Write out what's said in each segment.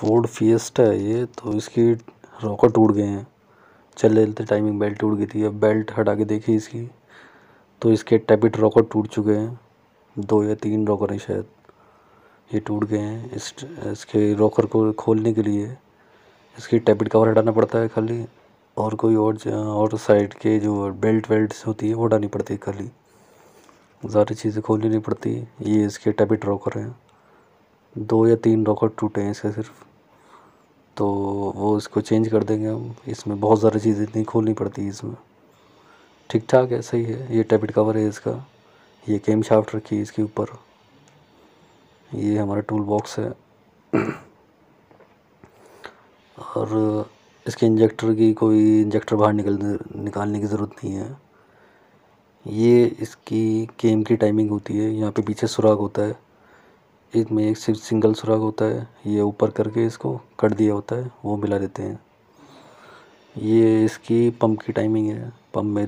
Ford fiesta है ये तो इसकी रॉकर टूट गए हैं चलते चलते टाइमिंग बेल्ट टूट गई थी अब बेल्ट हटा के देखी इसकी तो इसके टैपिट रॉकर टूट चुके हैं दो या तीन रॉकर हैं शायद ये टूट गए हैं इस इसके रॉकर को खोलने के लिए इसकी टैपिट कवर हटाना पड़ता है खाली और कोई और और साइड के जो बेल्ट वेल्ट होती है वो हटानी पड़ती है खाली सारी चीज़ें खोलनी नहीं पड़ती ये इसके टैपिट रॉकर हैं दो या तीन रॉकर टूटे हैं इसके सिर्फ तो वो इसको चेंज कर देंगे हम इसमें बहुत सारी चीज़ें इतनी खोलनी पड़ती है इसमें ठीक ठाक है सही है ये टैपिट कवर है इसका ये केम शाफ्ट रखी है इसके ऊपर ये हमारा टूल बॉक्स है और इसके इंजेक्टर की कोई इंजेक्टर बाहर निकल निकालने की ज़रूरत नहीं है ये इसकी केम की टाइमिंग होती है यहाँ पे पीछे सुराग होता है इसमें एक सिर्फ सिंगल सुराग होता है ये ऊपर करके इसको कट दिया होता है वो मिला देते हैं ये इसकी पंप की टाइमिंग है पंप में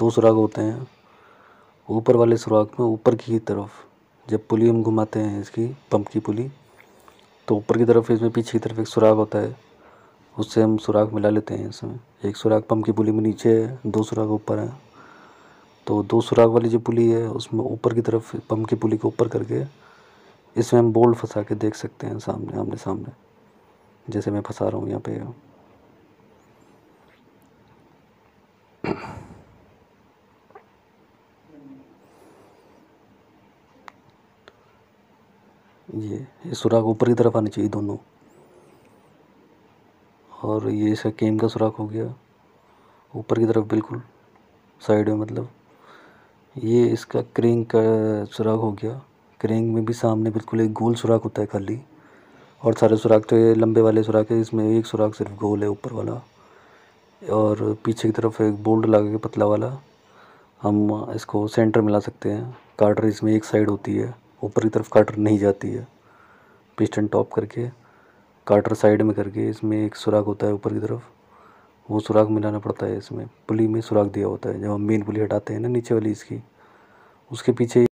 दो सुराग होते हैं ऊपर वाले सुराग में ऊपर की तरफ जब पुली हम घुमाते हैं इसकी पंप की पुली तो ऊपर की तरफ इसमें पीछे की तरफ एक सुराग होता है उससे हम सुराख मिला लेते हैं इसमें एक सुराख पंप की पुली में नीचे है दो सुराख ऊपर है तो दो सुराख वाली जो पुली है उसमें ऊपर की तरफ पंप की पुली को ऊपर करके इसमें हम बोल्ड फंसा के देख सकते हैं सामने आमने सामने जैसे मैं फंसा रहा हूँ यहाँ पे ये ये सुराख ऊपर की तरफ आनी चाहिए दोनों और ये इसका केम का सुराख हो गया ऊपर की तरफ बिल्कुल साइड में मतलब ये इसका क्रिंग का सुराख हो गया क्रेंग में भी सामने बिल्कुल एक गोल सुराख होता है खाली और सारे सुराख तो ये लंबे वाले सुराख है इसमें एक सुराख सिर्फ गोल है ऊपर वाला और पीछे की तरफ एक बोल्ट लगा के पतला वाला हम इसको सेंटर में ला सकते हैं कार्टर इसमें एक साइड होती है ऊपर की तरफ कार्टर नहीं जाती है पिस्टन टॉप करके कार्टर साइड में करके इसमें एक सुराख होता है ऊपर की तरफ वो सुराख मिलाना पड़ता है इसमें पुली में सुराख दिया होता है जब हम मेन पुली हटाते हैं ना नीचे वाली इसकी उसके पीछे